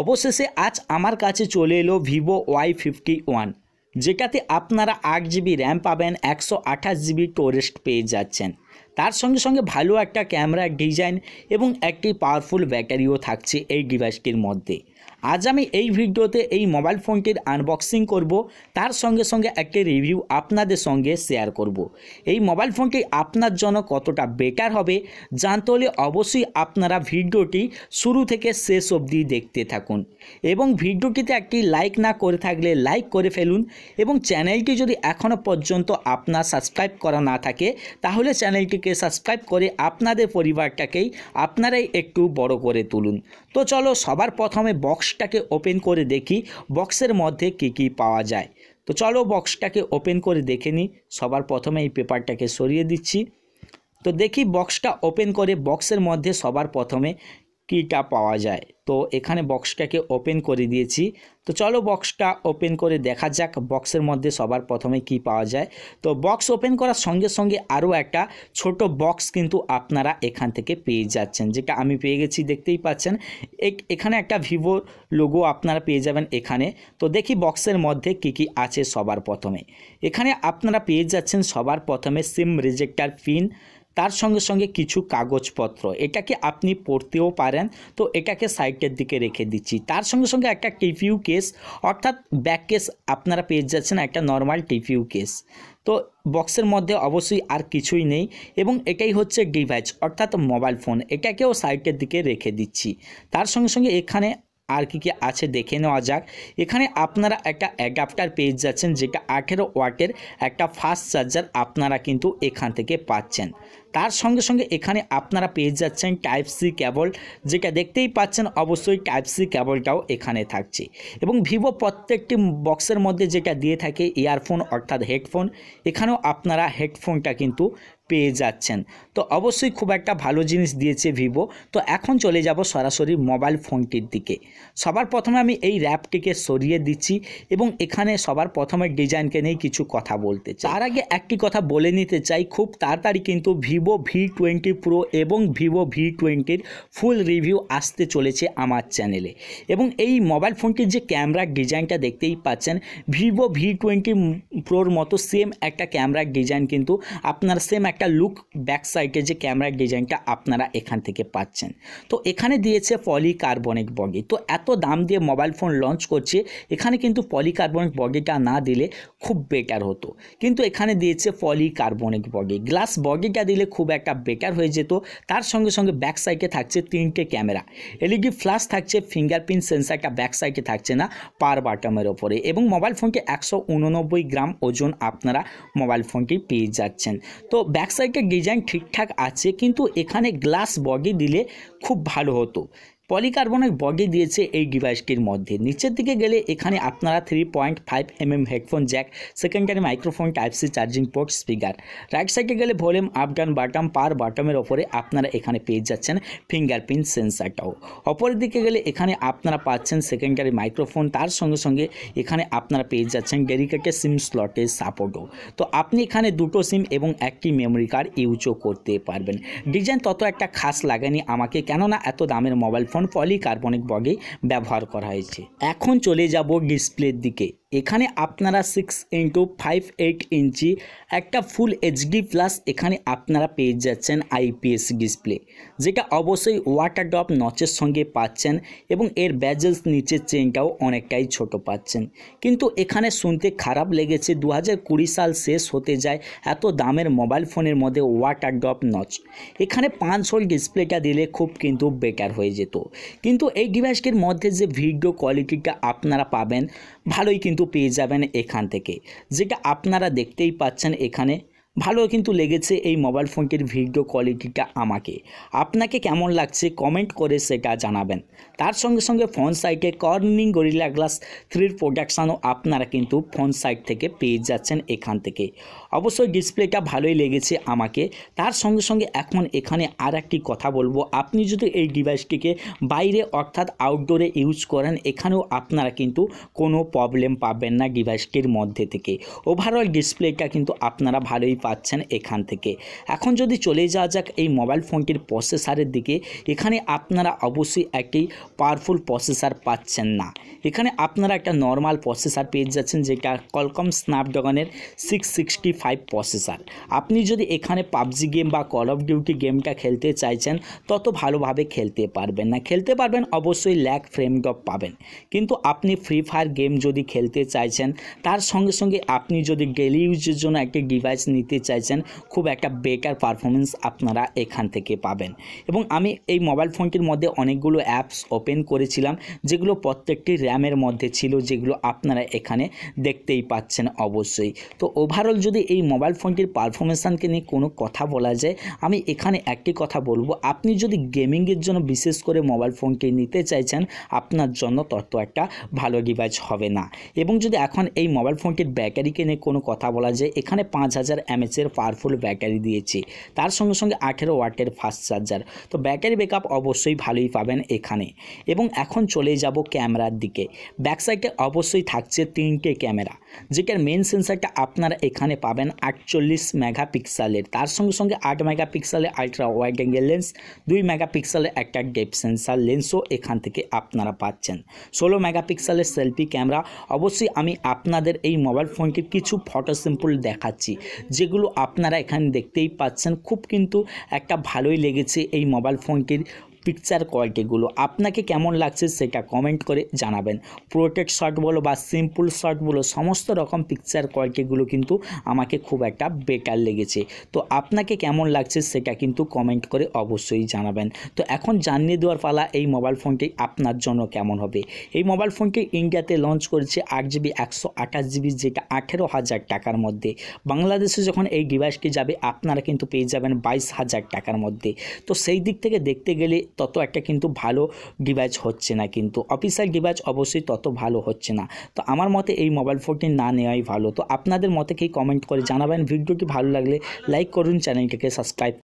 অবশেষে আজ আমার কাছে চলে এলো ভিভো ওয়াই ফিফটি ওয়ান যেটাতে আপনারা আট জিবি র্যাম পাবেন একশো আঠাশ জিবি টোরেস্ট পেয়ে যাচ্ছেন তার সঙ্গে সঙ্গে ভালো একটা ক্যামেরা ডিজাইন এবং একটি পাওয়ারফুল ব্যাটারিও থাকছে এই ডিভাইসটির মধ্যে আজ আমি এই ভিডিওতে এই মোবাইল ফোনটির আনবক্সিং করব তার সঙ্গে সঙ্গে একটি রিভিউ আপনাদের সঙ্গে শেয়ার করব। এই মোবাইল ফোনটি আপনার জন্য কতটা বেটার হবে জানতে হলে অবশ্যই আপনারা ভিডিওটি শুরু থেকে শেষ অবধি দেখতে থাকুন এবং ভিডিওটিতে একটি লাইক না করে থাকলে লাইক করে ফেলুন এবং চ্যানেলটি যদি এখনও পর্যন্ত আপনার সাবস্ক্রাইব করা না থাকে তাহলে চ্যানেলটিকে সাবস্ক্রাইব করে আপনাদের পরিবারটাকেই আপনারাই একটু বড় করে তুলুন তো চলো সবার প্রথমে বক্স বক্সটাকে ওপেন করে দেখি বক্সের মধ্যে কি কি পাওয়া যায় তো চলো বক্সটাকে ওপেন করে দেখে নিই সবার প্রথমে এই পেপারটাকে সরিয়ে দিচ্ছি তো দেখি বক্সটা ওপেন করে বক্সের মধ্যে সবার প্রথমে কীটা পাওয়া যায় তো এখানে বক্সটাকে ওপেন করে দিয়েছি তো চলো বক্সটা ওপেন করে দেখা যাক বক্সের মধ্যে সবার প্রথমে কি পাওয়া যায় তো বক্স ওপেন করার সঙ্গে সঙ্গে আরও একটা ছোট বক্স কিন্তু আপনারা এখান থেকে পেয়ে যাচ্ছেন যেটা আমি পেয়ে গেছি দেখতেই পাচ্ছেন এখানে একটা ভিভো লোগো আপনারা পেয়ে যাবেন এখানে তো দেখি বক্সের মধ্যে কি কি আছে সবার প্রথমে এখানে আপনারা পেয়ে যাচ্ছেন সবার প্রথমে সিম রিজেক্টার পিন তার সঙ্গে সঙ্গে কিছু কাগজপত্র এটাকে আপনি পড়তেও পারেন তো এটাকে সাইটের দিকে রেখে দিচ্ছি তার সঙ্গে সঙ্গে একটা টিপিউ কেস অর্থাৎ ব্যাক কেস আপনারা পেয়ে যাচ্ছেন একটা নর্মাল টিফিউ কেস তো বক্সের মধ্যে অবশ্যই আর কিছুই নেই এবং এটাই হচ্ছে ডিভাইস অর্থাৎ মোবাইল ফোন এটাকেও সাইটের দিকে রেখে দিচ্ছি তার সঙ্গে সঙ্গে এখানে আর কি কি আছে দেখে নেওয়া যাক এখানে আপনারা একটা অ্যাডাপ্টার পেয়ে যাচ্ছেন যেটা আঠেরো ওয়াটের একটা ফাস্ট চার্জার আপনারা কিন্তু এখান থেকে পাচ্ছেন তার সঙ্গে সঙ্গে এখানে আপনারা পেয়ে যাচ্ছেন টাইপ সি ক্যাবল যেটা দেখতেই পাচ্ছেন অবশ্যই টাইপ সি ক্যাবলটাও এখানে থাকছে এবং ভিভো প্রত্যেকটি বক্সের মধ্যে যেটা দিয়ে থাকে ইয়ারফোন অর্থাৎ হেডফোন এখানেও আপনারা হেডফোনটা কিন্তু পেয়ে যাচ্ছেন তো অবশ্যই খুব একটা ভালো জিনিস দিয়েছে ভিভো তো এখন চলে যাব সরাসরি মোবাইল ফোনটির দিকে সবার প্রথমে আমি এই র্যাপটিকে সরিয়ে দিচ্ছি এবং এখানে সবার প্রথমে ডিজাইনকে নিয়ে কিছু কথা বলতে চাই তার আগে একটি কথা বলে নিতে চাই খুব তাড়াতাড়ি কিন্তু ভিভো ভি টোয়েন্টি প্রো এবং ভিভো ভি টোয়েন্টির ফুল রিভিউ আসতে চলেছে আমার চ্যানেলে এবং এই মোবাইল ফোনটির যে ক্যামেরার ডিজাইনটা দেখতেই পাচ্ছেন ভিভো ভি টোয়েন্টি প্রোর মতো সেম একটা ক্যামেরার ডিজাইন কিন্তু আপনার সেম একটা একটা লুক ব্যাক সাইডে যে ক্যামেরার ডিজাইনটা আপনারা এখান থেকে পাচ্ছেন তো এখানে দিয়েছে পলিকার্বনিক বগি তো এত দাম দিয়ে মোবাইল ফোন লঞ্চ করছে এখানে কিন্তু পলিকার্বনিক বগিটা না দিলে খুব বেটার হতো কিন্তু এখানে দিয়েছে পলিকার্বনিক বগি গ্লাস বগিটা দিলে খুব একটা বেটার হয়ে যেত তার সঙ্গে সঙ্গে ব্যাক সাইডে থাকছে তিনটে ক্যামেরা এলইডি ফ্ল্যাশ থাকছে ফিঙ্গারপ্রিন্ট সেন্সারটা ব্যাক সাইডে থাকছে না পার বাটমের ওপরে এবং মোবাইল ফোনকে একশো গ্রাম ওজন আপনারা মোবাইল ফোনটি পেয়ে যাচ্ছেন তো ব্যাক সাইডের ডিজাইন ঠিকঠাক আছে কিন্তু এখানে গ্লাস বডি দিলে খুব ভালো হতো পলিকার্বনের বডি দিয়েছে এই ডিভাইসটির মধ্যে নিচের দিকে গেলে এখানে আপনারা three point five M M headphone jack secondary microphone type C charging port speaker right সাইডে গেলে ভলিউম আপ ডাউন বাটাম পার বাটামের ওপরে আপনারা এখানে পেয়ে যাচ্ছেন ফিঙ্গারপ্রিন্ট সেন্সারটাও অপরের দিকে গেলে এখানে আপনারা পাচ্ছেন সেকেন্ডারি মাইক্রোফোন তার সঙ্গে সঙ্গে এখানে আপনারা পেয়ে যাচ্ছেন ডেডিকেটেড সিম স্লটের সাপোর্টও তো আপনি এখানে দুটো সিম এবং একটি মেমোরি কার্ড ইউজও করতে পারবেন ডিজাইন তত একটা খাস লাগেনি আমাকে কেননা এত দামের মোবাইল ফোন নন পলিকার্বনিক বগে ব্যবহার করা হয়েছে এখন চলে যাব ডিসপ্লের দিকে এখানে আপনারা six into five eight inch একটা ফুল এইচডি প্লাস এখানে আপনারা পেয়ে যাচ্ছেন আইপিএস ডিসপ্লে যেটা অবশ্যই ওয়াটার ড্রপ নচের সঙ্গে পাচ্ছেন এবং এর ব্যাজেলস নিচের চেনটাও অনেকটাই ছোট পাচ্ছেন কিন্তু এখানে শুনতে খারাপ লেগেছে দু হাজার সাল শেষ হতে যায় এত দামের মোবাইল ফোনের মধ্যে ওয়াটার ড্রপ নচ এখানে পাঁচ হোল ডিসপ্লেটা দিলে খুব কিন্তু বেটার হয়ে যেত কিন্তু এই ডিভাইসটির মধ্যে যে ভিডিও কোয়ালিটিটা আপনারা পাবেন ভালোই কিন্তু কিন্তু পেয়ে যাবেন এখান থেকে যেটা আপনারা দেখতেই পাচ্ছেন এখানে ভালো কিন্তু লেগেছে এই মোবাইল ফোনটির ভিডিও কোয়ালিটিটা আমাকে আপনাকে কেমন লাগছে কমেন্ট করে সেটা জানাবেন তার সঙ্গে সঙ্গে ফোন সাইটে কর্নিং গরিলা গ্লাস থ্রির প্রোডাকশানও আপনারা কিন্তু ফোন সাইট থেকে পেয়ে যাচ্ছেন এখান থেকে অবশ্যই ডিসপ্লেটা ভালোই লেগেছে আমাকে তার সঙ্গে সঙ্গে এখন এখানে আর একটি কথা বলবো আপনি যদি এই ডিভাইসটিকে বাইরে অর্থাৎ আউটডোরে ইউজ করেন এখানেও আপনারা কিন্তু কোনো প্রবলেম পাবেন না ডিভাইসটির মধ্যে থেকে ওভারঅল ডিসপ্লেটা কিন্তু আপনারা ভালোই পাচ্ছেন এখান থেকে এখন যদি চলে যাওয়া যাক এই মোবাইল ফোনটির প্রসেসারের দিকে এখানে আপনারা অবশ্যই একটি পাওয়ারফুল প্রসেসার পাচ্ছেন না এখানে আপনারা একটা নর্মাল প্রসেসার পেয়ে যাচ্ছেন যেটা কলকম স্ন্যাপড্রাগনের সিক্স সিক্সটি ফাইভ প্রসেসার আপনি যদি এখানে পাবজি গেম বা কল অফ ডিউটি গেমটা খেলতে চাইছেন তত ভালোভাবে খেলতে পারবেন না খেলতে পারবেন অবশ্যই ল্যাক ফ্রেম ডপ পাবেন কিন্তু আপনি ফ্রি ফায়ার গেম যদি খেলতে চাইছেন তার সঙ্গে সঙ্গে আপনি যদি ডেলি ইউজের জন্য একটি ডিভাইস নিতে নিতে চাইছেন খুব একটা বেকার পারফরমেন্স আপনারা এখান থেকে পাবেন এবং আমি এই মোবাইল ফোনটির মধ্যে অনেকগুলো অ্যাপস ওপেন করেছিলাম যেগুলো প্রত্যেকটি র্যামের মধ্যে ছিল যেগুলো আপনারা এখানে দেখতেই পাচ্ছেন অবশ্যই তো ওভারঅল যদি এই মোবাইল ফোনটির পারফরমেন্সানকে নিয়ে কোনো কথা বলা যায় আমি এখানে একটি কথা বলবো আপনি যদি গেমিংয়ের জন্য বিশেষ করে মোবাইল ফোনটি নিতে চাইছেন আপনার জন্য তত একটা ভালো ডিভাইস হবে না এবং যদি এখন এই মোবাইল ফোনটির ব্যাটারিকে নিয়ে কোনো কথা বলা যায় এখানে পাঁচ হাজার এম এমএসের পাওয়ারফুল ব্যাটারি দিয়েছে তার সঙ্গে সঙ্গে আঠেরো ওয়াটের ফাস্ট চার্জার তো ব্যাটারি ব্যাকআপ অবশ্যই ভালোই পাবেন এখানে এবং এখন চলে যাব ক্যামেরার দিকে ব্যাকসাইডে অবশ্যই থাকছে তিনটে ক্যামেরা যেটার মেন সেন্সারটা আপনারা এখানে পাবেন আটচল্লিশ মেগাপিক্সেলের তার সঙ্গে সঙ্গে আট মেগাপিক্সেলের আলট্রা ওয়াইড অ্যাঙ্গেল লেন্স দুই মেগাপিক্সেলের একটা ডেপ সেন্সার লেন্সও এখান থেকে আপনারা পাচ্ছেন ষোলো মেগাপিক্সেলের সেলফি ক্যামেরা অবশ্যই আমি আপনাদের এই মোবাইল ফোনটির কিছু ফটো সিম্পল দেখাচ্ছি যেগুলো আপনারা এখানে দেখতেই পাচ্ছেন খুব কিন্তু একটা ভালোই লেগেছে এই মোবাইল ফোনটির পিকচার কোয়ালিটিগুলো আপনাকে কেমন লাগছে সেটা কমেন্ট করে জানাবেন প্রোটেড শট বলো বা সিম্পল শট বলো সমস্ত রকম পিকচার কোয়ালিটিগুলো কিন্তু আমাকে খুব একটা বেটার লেগেছে তো আপনাকে কেমন লাগছে সেটা কিন্তু কমেন্ট করে অবশ্যই জানাবেন তো এখন জানিয়ে দেওয়ার পালা এই মোবাইল ফোনটি আপনার জন্য কেমন হবে এই মোবাইল ফোনটি ইন্ডিয়াতে লঞ্চ করেছে আট জিবি একশো আঠাশ জিবি যেটা আঠেরো হাজার টাকার মধ্যে বাংলাদেশে যখন এই ডিভাইসটি যাবে আপনারা কিন্তু পেয়ে যাবেন বাইশ হাজার টাকার মধ্যে তো সেই দিক থেকে দেখতে গেলে তত একটা কিন্তু ভালো ডিভাইস হচ্ছে না কিন্তু অফিসিয়াল ডিভাইস অবশ্যই তত ভালো হচ্ছে না তো আমার মতে এই মোবাইল ফোনটি না নেওয়াই ভালো তো আপনাদের মতে কি কমেন্ট করে জানাবেন ভিডিওটি ভালো লাগলে লাইক করুন চ্যানেলটিকে সাবস্ক্রাইব